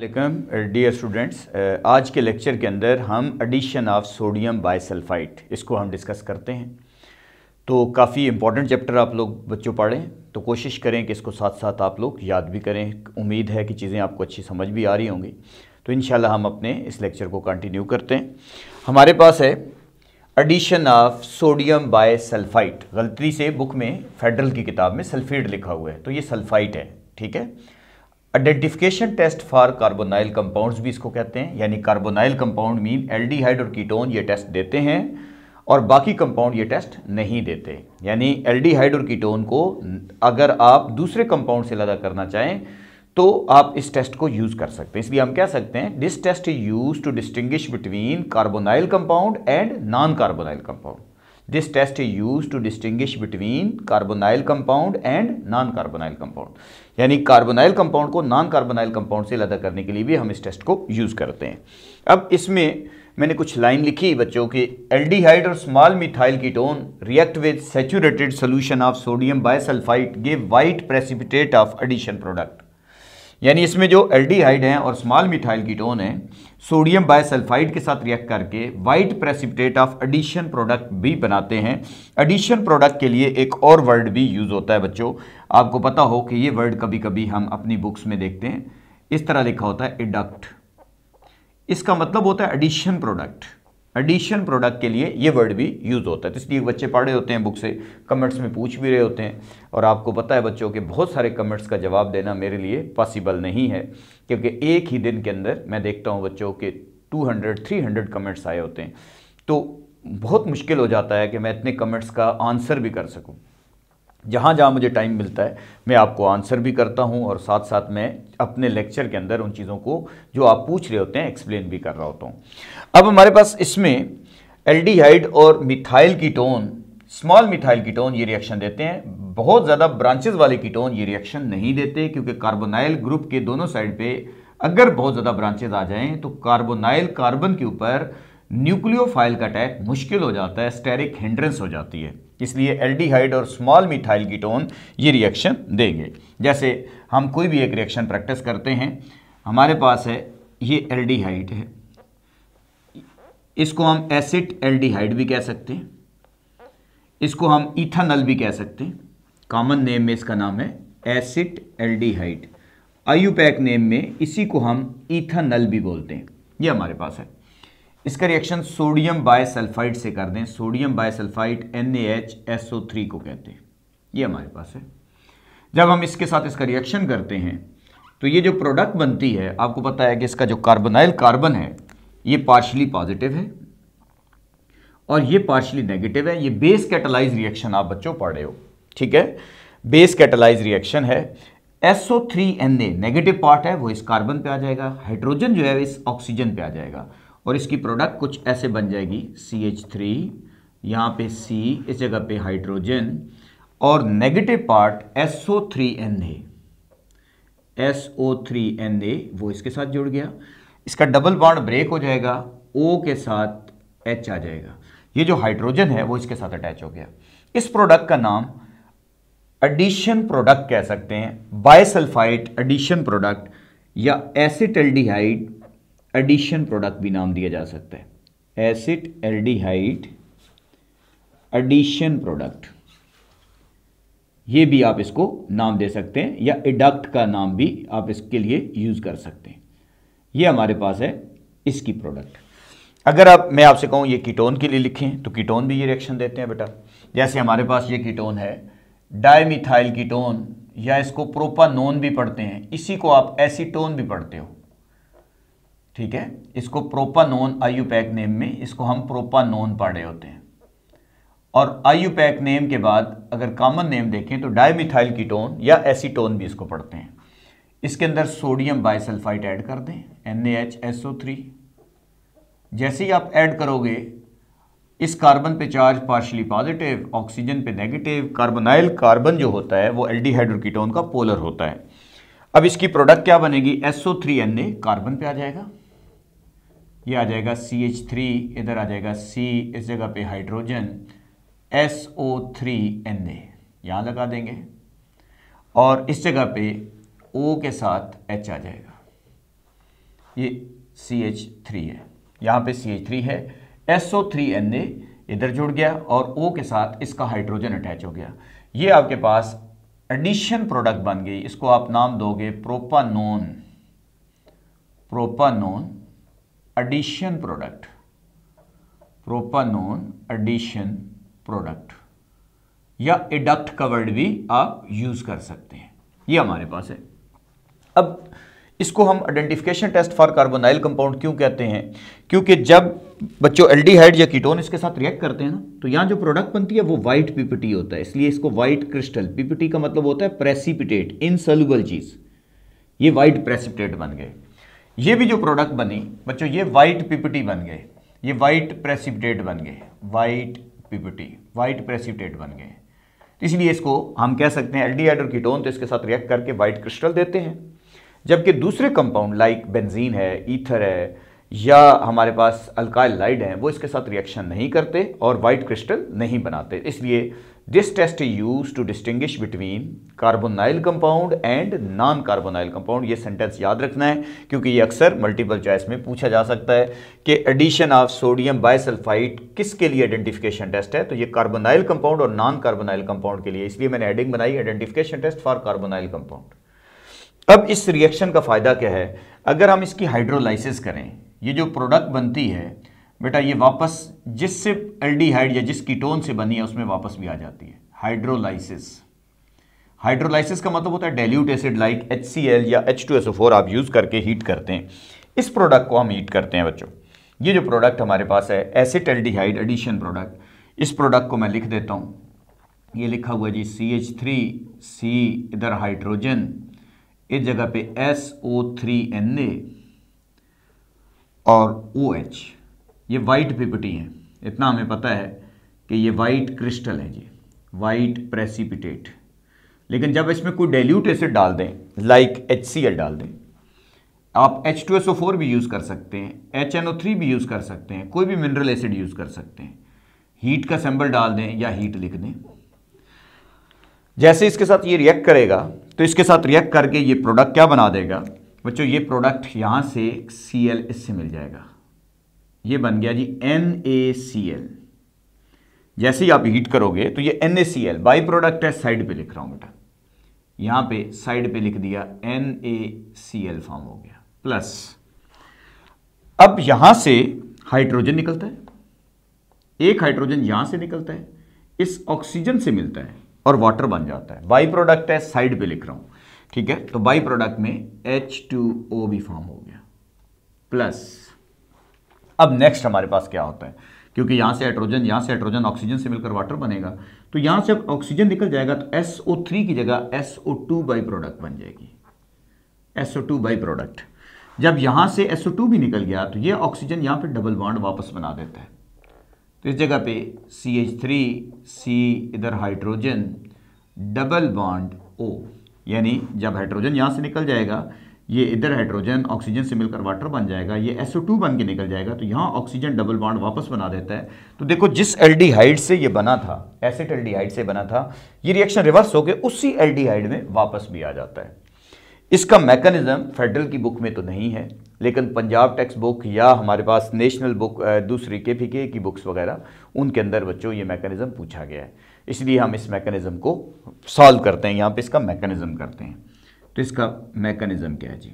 Welcome dear students आज के lecture के अंदर हम एडिशन ऑफ सोडियम बाइसल्फाइट इसको हम डिस्कस करते हैं तो काफ़ी इंपॉर्टेंट चैप्टर आप लोग बच्चों पढ़ें तो कोशिश करें कि इसको साथ साथ आप लोग याद भी करें उम्मीद है कि चीज़ें आपको अच्छी समझ भी आ रही होंगी तो इन हम अपने इस लेक्चर को कंटिन्यू करते हैं हमारे पास है addition of sodium bisulphite गलती से बुक में फेडरल की किताब में सल्फेट लिखा हुआ है तो ये सल्फाइट है ठीक है identification test for carbonyl compounds भी इसको कहते हैं यानी कार्बोनाइल कंपाउंड मीन एल्डिहाइड और कीटोन ये टेस्ट देते हैं और बाकी कंपाउंड ये टेस्ट नहीं देते यानी एल्डिहाइड और कीटोन को अगर आप दूसरे कंपाउंड से लदा करना चाहें तो आप इस टेस्ट को यूज़ कर सकते हैं इसलिए हम कह सकते हैं this test use to distinguish between carbonyl compound and non carbonyl compound this test is use to distinguish between carbonyl compound and non carbonyl compound यानी कार्बोनाइल कंपाउंड को नॉन कार्बोनाइल कंपाउंड से लदा करने के लिए भी हम इस टेस्ट को यूज़ करते हैं अब इसमें मैंने कुछ लाइन लिखी बच्चों के एल्डिहाइड और small methyl ketone react with saturated solution of sodium bisulphite give white precipitate of addition product यानी इसमें जो एल्डिहाइड हैं और स्मॉल मिथाइल कीटोन है सोडियम बायसल्फाइड के साथ रिएक्ट करके white precipitate of addition product भी बनाते हैं एडिशन प्रोडक्ट के लिए एक और वर्ड भी यूज़ होता है बच्चों आपको पता हो कि ये वर्ड कभी कभी हम अपनी बुक्स में देखते हैं इस तरह लिखा होता है एडक्ट इसका मतलब होता है एडिशन प्रोडक्ट एडिशन प्रोडक्ट के लिए ये वर्ड भी यूज़ होता है तो इसलिए बच्चे पढ़ रहे होते हैं बुक से कमेंट्स में पूछ भी रहे होते हैं और आपको पता है बच्चों के बहुत सारे कमेंट्स का जवाब देना मेरे लिए पॉसिबल नहीं है क्योंकि एक ही दिन के अंदर मैं देखता हूँ बच्चों के टू हंड्रेड कमेंट्स आए होते हैं तो बहुत मुश्किल हो जाता है कि मैं इतने कमेंट्स का आंसर भी कर सकूँ जहाँ जहाँ मुझे टाइम मिलता है मैं आपको आंसर भी करता हूँ और साथ साथ मैं अपने लेक्चर के अंदर उन चीज़ों को जो आप पूछ रहे होते हैं एक्सप्लेन भी कर रहा होता हूँ अब हमारे पास इसमें एल्डिहाइड और methyl ketone small methyl ketone ये रिएक्शन देते हैं बहुत ज़्यादा ब्रांचेज वाले कीटोन ये रिएक्शन नहीं देते क्योंकि कार्बोनाइल ग्रुप के दोनों साइड पर अगर बहुत ज़्यादा ब्रांचेज आ जाएँ तो कार्बोनाइल कार्बन के ऊपर न्यूक्लियोफाइल का अटैक मुश्किल हो जाता है स्टेरिक हेंड्रेंस हो जाती है इसलिए एल्डिहाइड और स्मॉल मिथाइल कीटोन ये रिएक्शन देंगे जैसे हम कोई भी एक रिएक्शन प्रैक्टिस करते हैं हमारे पास है ये एल्डिहाइड है इसको हम एसिड एल्डिहाइड भी कह सकते हैं इसको हम इथानल भी कह सकते हैं कॉमन नेम में इसका नाम है एसिड एल्डिहाइड आयुपैक नेम में इसी को हम इथानल भी बोलते हैं ये हमारे पास है इसका रिएक्शन सोडियम बायसल्फाइड से कर दें सोडियम बायसल्फाइड NaHSO3 को कहते हैं ये हमारे पास है जब हम इसके साथ इसका रिएक्शन करते हैं तो ये जो प्रोडक्ट बनती है आपको पता है कि इसका जो कार्बोनाइल कार्बन है ये पार्शली पॉजिटिव है और ये पार्शली नेगेटिव है ये बेस कैटलाइज रिएक्शन आप बच्चों पढ़ रहे हो ठीक है बेस कैटलाइज रिएक्शन है एसओ SO3Na नेगेटिव पार्ट है वो इस कार्बन पे आ जाएगा हाइड्रोजन जो है इस ऑक्सीजन पे आ जाएगा और इसकी प्रोडक्ट कुछ ऐसे बन जाएगी सी एच थ्री यहाँ पे C इस जगह पे हाइड्रोजन और नेगेटिव पार्ट एन ए वो इसके साथ जुड़ गया इसका डबल बॉन्ड ब्रेक हो जाएगा O के साथ H आ जाएगा ये जो हाइड्रोजन है वो इसके साथ अटैच हो गया इस प्रोडक्ट का नाम एडिशन प्रोडक्ट कह सकते हैं बायसल्फाइड एडिशन प्रोडक्ट या एसिटल्डिहाइड एडिशन प्रोडक्ट भी नाम दिया जा सकता है एसिड एल्डिहाइड एडिशन प्रोडक्ट ये भी आप इसको नाम दे सकते हैं या एडक्ट का नाम भी आप इसके लिए यूज़ कर सकते हैं ये हमारे पास है इसकी प्रोडक्ट अगर आप मैं आपसे कहूँ ये कीटोन के लिए लिखें तो कीटोन भी ये रिएक्शन देते हैं बेटा जैसे हमारे पास ये कीटोन है डायमिथाइल कीटोन या इसको प्रोपानोन भी पढ़ते हैं इसी को आप एसीटोन भी पढ़ते हो ठीक है इसको प्रोपानोन आयुपैक नेम में इसको हम प्रोपानोन पढ़ रहे होते हैं और आयुपैक नेम के बाद अगर कॉमन नेम देखें तो डायमिथाइल कीटोन या एसीटोन भी इसको पढ़ते हैं इसके अंदर सोडियम बाइसल्फाइट ऐड कर दें N H S O three जैसे ही आप ऐड करोगे इस कार्बन पे चार्ज पार्शली पॉजिटिव ऑक्सीजन पे नेगेटिव कार्बोनाइल कार्बन जो होता है वो एल डी हाइड्रोकीटोन का पोलर होता है अब इसकी प्रोडक्ट क्या बनेगी S O three N A carbon पे आ जाएगा ये आ जाएगा सी एच थ्री इधर आ जाएगा सी इस जगह पे hydrogen S O three N A यहाँ लगा देंगे और इस जगह पे ओ के साथ एच आ जाएगा ये सी एच थ्री है यहाँ पे सी एच थ्री है S O three N A इधर जुड़ गया और ओ के साथ इसका हाइड्रोजन अटैच हो गया ये आपके पास एडिशन प्रोडक्ट बन गई इसको आप नाम दोगे propanone propanone addition product propanone addition product या एडक्ट कवर्ड भी आप यूज कर सकते हैं ये हमारे पास है अब इसको हम identification test for carbonyl compound क्यों कहते हैं क्योंकि जब बच्चों एल्डिहाइड या कीटोन इसके साथ रिएक्ट करते हैं ना तो यहां जो प्रोडक्ट बनती है वो व्हाइट पीपीटी होता है इसलिए इसको वाइट क्रिस्टल पीपीटी का मतलब होता है प्रेसिपिटेट इनसल्यूबल चीज़ ये वाइट प्रेसिपिटेट बन गए ये भी जो प्रोडक्ट बनी बच्चों ये वाइट पिपटी बन गए ये वाइट प्रेसिपिटेट बन गए वाइट पिपटी वाइट प्रेसिपिटेट बन गए इसलिए इसको हम कह सकते हैं एल्डिहाइड और कीटोन तो इसके साथ रिएक्ट करके वाइट क्रिस्टल देते हैं जबकि दूसरे कंपाउंड लाइक बेंजीन है ईथर है या हमारे पास अल्काइल लाइड है वो इसके साथ रिएक्शन नहीं करते और वाइट क्रिस्टल नहीं बनाते इसलिए this test is use to distinguish between carbonyl compound and non carbonyl compound ये सेंटेंस याद रखना है क्योंकि ये अक्सर मल्टीपल चॉइस में पूछा जा सकता है कि एडिशन ऑफ सोडियम बाइसल्फाइड किसके लिए आइडेंटिफिकेशन टेस्ट है तो ये कार्बोनाइल कंपाउंड और नॉन कार्बोनाइल कंपाउंड के लिए इसलिए मैंने एडिंग बनाई identification test for carbonyl compound अब इस रिएक्शन का फ़ायदा क्या है अगर हम इसकी हाइड्रोलाइसिस करें ये जो प्रोडक्ट बनती है बेटा ये वापस जिससे एल्डिहाइड या जिस कीटोन से बनी है उसमें वापस भी आ जाती है हाइड्रोलाइसिस हाइड्रोलाइसिस का मतलब होता है डेल्यूट एसिड लाइक एच या एच आप यूज़ करके हीट करते हैं इस प्रोडक्ट को हम हीट करते हैं बच्चों ये जो प्रोडक्ट हमारे पास है एसिड एल्डिहाइड एडिशन प्रोडक्ट इस प्रोडक्ट को मैं लिख देता हूँ ये लिखा हुआ जी सी एच थ्री सी इधर हाइड्रोजन इस जगह पे S O three N A और ओ OH. एच ये वाइट पिपटी हैं इतना हमें पता है कि ये वाइट क्रिस्टल है जी वाइट प्रेसिपिटेट लेकिन जब इसमें कोई डेल्यूट एसिड डाल दें लाइक एच डाल दें आप फोर भी यूज़ कर सकते हैं थ्री भी यूज़ कर सकते हैं कोई भी मिनरल एसिड यूज़ कर सकते हैं हीट का सैम्बल डाल दें या हीट लिख दें जैसे इसके साथ ये रिएक्ट करेगा तो इसके साथ रिएक्ट करके ये प्रोडक्ट क्या बना देगा बच्चों ये प्रोडक्ट यहाँ से सी एल इससे मिल जाएगा ये बन गया G N A C L जैसे ही आप हीट करोगे तो ये N A C L by product है साइड पे लिख रहा हूं बेटा यहां पे साइड पे लिख दिया N A C L form हो गया प्लस अब यहां से हाइड्रोजन निकलता है एक हाइड्रोजन यहां से निकलता है इस ऑक्सीजन से मिलता है और वाटर बन जाता है बाई प्रोडक्ट है साइड पे लिख रहा हूं ठीक है तो बाई प्रोडक्ट में एच टू ओ भी फॉर्म हो गया प्लस अब नेक्स्ट हमारे पास क्या होता है क्योंकि यहाँ से हाइड्रोजन यहाँ से हाइड्रोजन ऑक्सीजन से मिलकर वाटर बनेगा तो यहाँ से ऑक्सीजन निकल जाएगा तो एस ओ की जगह S O two by product बन जाएगी एस ओ प्रोडक्ट जब यहाँ से एस ओ टू भी निकल गया तो ये ऑक्सीजन यहाँ पर डबल बॉन्ड वापस बना देता है तो इस जगह पे सी एच थ्री सी इधर हाइड्रोजन डबल बॉन्ड ओ यानी जब हाइड्रोजन यहाँ से निकल जाएगा ये इधर हाइड्रोजन ऑक्सीजन से मिलकर वाटर बन जाएगा ये SO2 बन के निकल जाएगा तो यहाँ ऑक्सीजन डबल बॉन्ड वापस बना देता है तो देखो जिस एल से ये बना था एसिड एल से बना था ये रिएक्शन रिवर्स होकर उसी एल में वापस भी आ जाता है इसका मैकेनिज्म फेडरल की बुक में तो नहीं है लेकिन पंजाब टेक्स्ट बुक या हमारे पास नेशनल बुक दूसरी के पी के की बुक्स वगैरह उनके अंदर बच्चों ये मैकेनिज़्म पूछा गया है इसलिए हम इस मैकेनिज़्म को सॉल्व करते हैं यहाँ पे इसका मैकेनिज़्म करते हैं तो इसका मैकेनिज़्म क्या है जी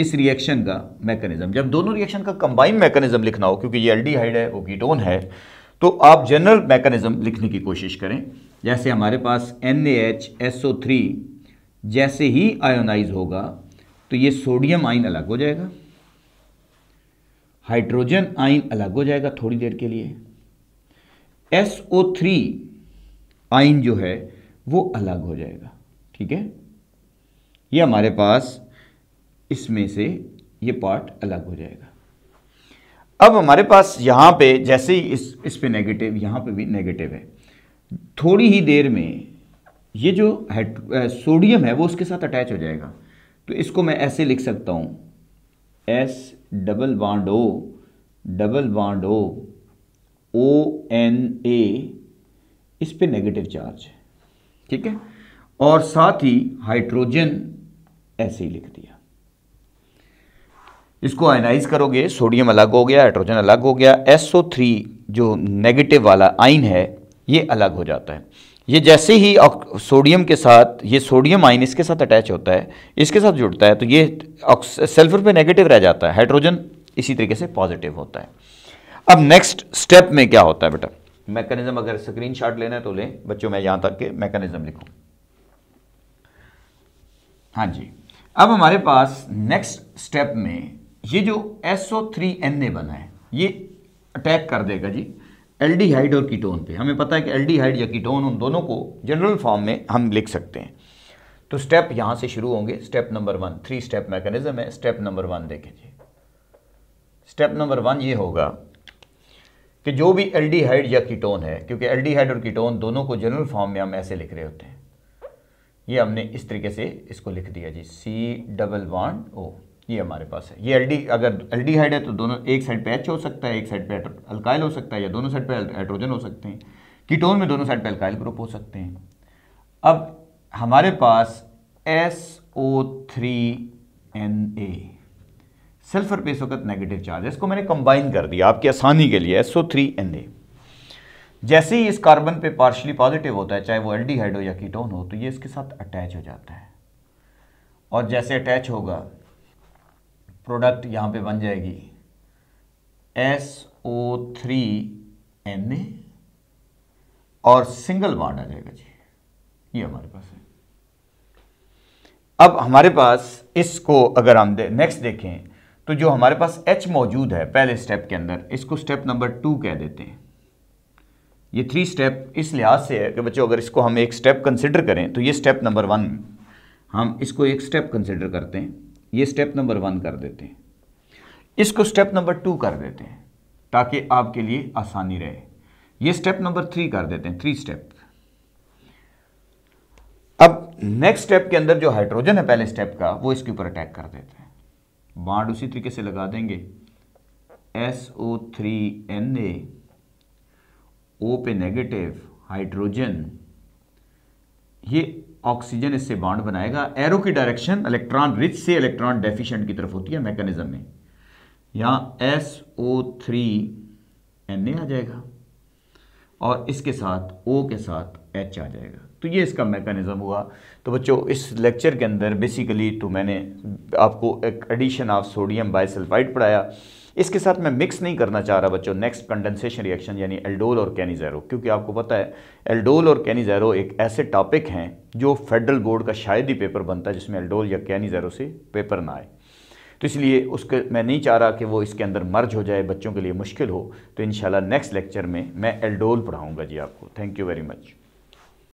इस रिएक्शन का मैकेनिज्म जब दोनों रिएक्शन का कंबाइन मैकेनिज्म लिखना हो क्योंकि ये एल्डिहाइड है वो कीटोन है तो आप जनरल मैकेनिज्म लिखने की कोशिश करें जैसे हमारे पास एन जैसे ही आयोनाइज होगा तो ये सोडियम आइन अलग हो जाएगा हाइड्रोजन आइन अलग हो जाएगा थोड़ी देर के लिए SO3 आइन जो है वो अलग हो जाएगा ठीक है ये हमारे पास इसमें से ये पार्ट अलग हो जाएगा अब हमारे पास यहाँ पे जैसे ही इस इस पे नेगेटिव यहाँ पे भी नेगेटिव है थोड़ी ही देर में ये जो है सोडियम है वो उसके साथ अटैच हो जाएगा तो इसको मैं ऐसे लिख सकता हूँ एस डबल बाड ओ डबल बाड ओ ओ एन ए इस पे नेगेटिव चार्ज है ठीक है और साथ ही हाइड्रोजन ऐसे ही लिख दिया इसको आयनाइज करोगे सोडियम अलग हो गया हाइड्रोजन अलग हो गया SO3 जो नेगेटिव वाला आइन है ये अलग हो जाता है ये जैसे ही सोडियम के साथ ये सोडियम आइन इसके साथ अटैच होता है इसके साथ जुड़ता है तो ये सल्फर पे नेगेटिव रह जाता है हाइड्रोजन इसी तरीके से पॉजिटिव होता है अब नेक्स्ट स्टेप में क्या होता है बेटा मैकेनिज्म अगर स्क्रीनशॉट लेना है तो लें बच्चों मैं यहां तक के मैकेनिज्म लिखू हाँ जी अब हमारे पास नेक्स्ट स्टेप में ये जो एसओ थ्री एन ए बना है ये अटैक कर देगा जी एल्डिहाइड और कीटोन पे हमें पता है कि एल्डिहाइड या कीटोन उन दोनों को जनरल फॉर्म में हम लिख सकते हैं तो स्टेप यहां से शुरू होंगे step number one three step mechanism है स्टेप नंबर वन देखें जी स्टेप नंबर वन ये होगा कि जो भी एल्डिहाइड या कीटोन है क्योंकि एल्डिहाइड और कीटोन दोनों को जनरल फॉर्म में हम ऐसे लिख रहे होते हैं ये हमने इस तरीके से इसको लिख दिया जी सी डबल वन ओ ये हमारे पास है ये एल्डी अगर एल्डिहाइड है तो दोनों एक साइड पे एच हो सकता है एक साइड पे अल्काइल हो सकता है या दोनों साइड पे हाइड्रोजन हो सकते हैं कीटोन में दोनों साइड पे अल्काइल ग्रुप हो सकते हैं अब हमारे पास S O three N A sulphur पे इस वक्त नेगेटिव चार्ज है इसको मैंने कंबाइन कर दिया आपकी आसानी के लिए एसओ थ्री एन ए जैसे ही इस कार्बन पे पार्शली पॉजिटिव होता है चाहे वो एल्डिहाइड हो या कीटोन हो तो ये इसके साथ अटैच हो जाता है और जैसे अटैच होगा प्रोडक्ट यहाँ पे बन जाएगी S O three N A और सिंगल बॉन्ड आ जाएगा जी ये हमारे पास है अब हमारे पास इसको अगर हम दे, नेक्स्ट देखें तो जो हमारे पास एच मौजूद है पहले स्टेप के अंदर इसको स्टेप नंबर टू कह देते हैं ये थ्री स्टेप इस लिहाज से है कि बच्चों अगर इसको हम एक स्टेप कंसिडर करें तो ये स्टेप नंबर वन हम इसको एक स्टेप कंसिडर करते हैं ये स्टेप नंबर वन कर देते हैं इसको स्टेप नंबर टू कर देते हैं ताकि आपके लिए आसानी रहे ये स्टेप नंबर थ्री कर देते हैं थ्री स्टेप अब नेक्स्ट स्टेप के अंदर जो हाइड्रोजन है पहले स्टेप का वो इसके ऊपर अटैक कर देते हैं बाड उसी तरीके से लगा देंगे S O three N A O पे नेगेटिव हाइड्रोजन ये ऑक्सीजन इससे बाड बनाएगा एरो की डायरेक्शन इलेक्ट्रॉन रिच से इलेक्ट्रॉन डेफिशिएंट की तरफ होती है मैकेनिज्म में यहां S O three N A आ जाएगा और इसके साथ ओ के साथ एच आ जाएगा तो ये इसका मैकेनिज़्म हुआ तो बच्चों इस लेक्चर के अंदर बेसिकली तो मैंने आपको एक एडिशन ऑफ सोडियम बाइसल्फाइड पढ़ाया इसके साथ मैं मिक्स नहीं करना चाह रहा बच्चों नेक्स्ट कंडेंसेशन रिएक्शन यानी एल्डोल और कैनिजैरो क्योंकि आपको पता है एल्डोल और कैनिजैरो एक ऐसे टॉपिक हैं जो फेडरल बोर्ड का शायद ही पेपर बनता है जिसमें एल्डोल या कैनिजैरो से पेपर ना आए तो इसलिए उसके मैं नहीं चाह रहा कि वो इसके अंदर मर्ज हो जाए बच्चों के लिए मुश्किल हो तो इन नेक्स्ट लेक्चर में मैं एल्डोल पढ़ाऊँगा जी आपको थैंक यू वेरी मच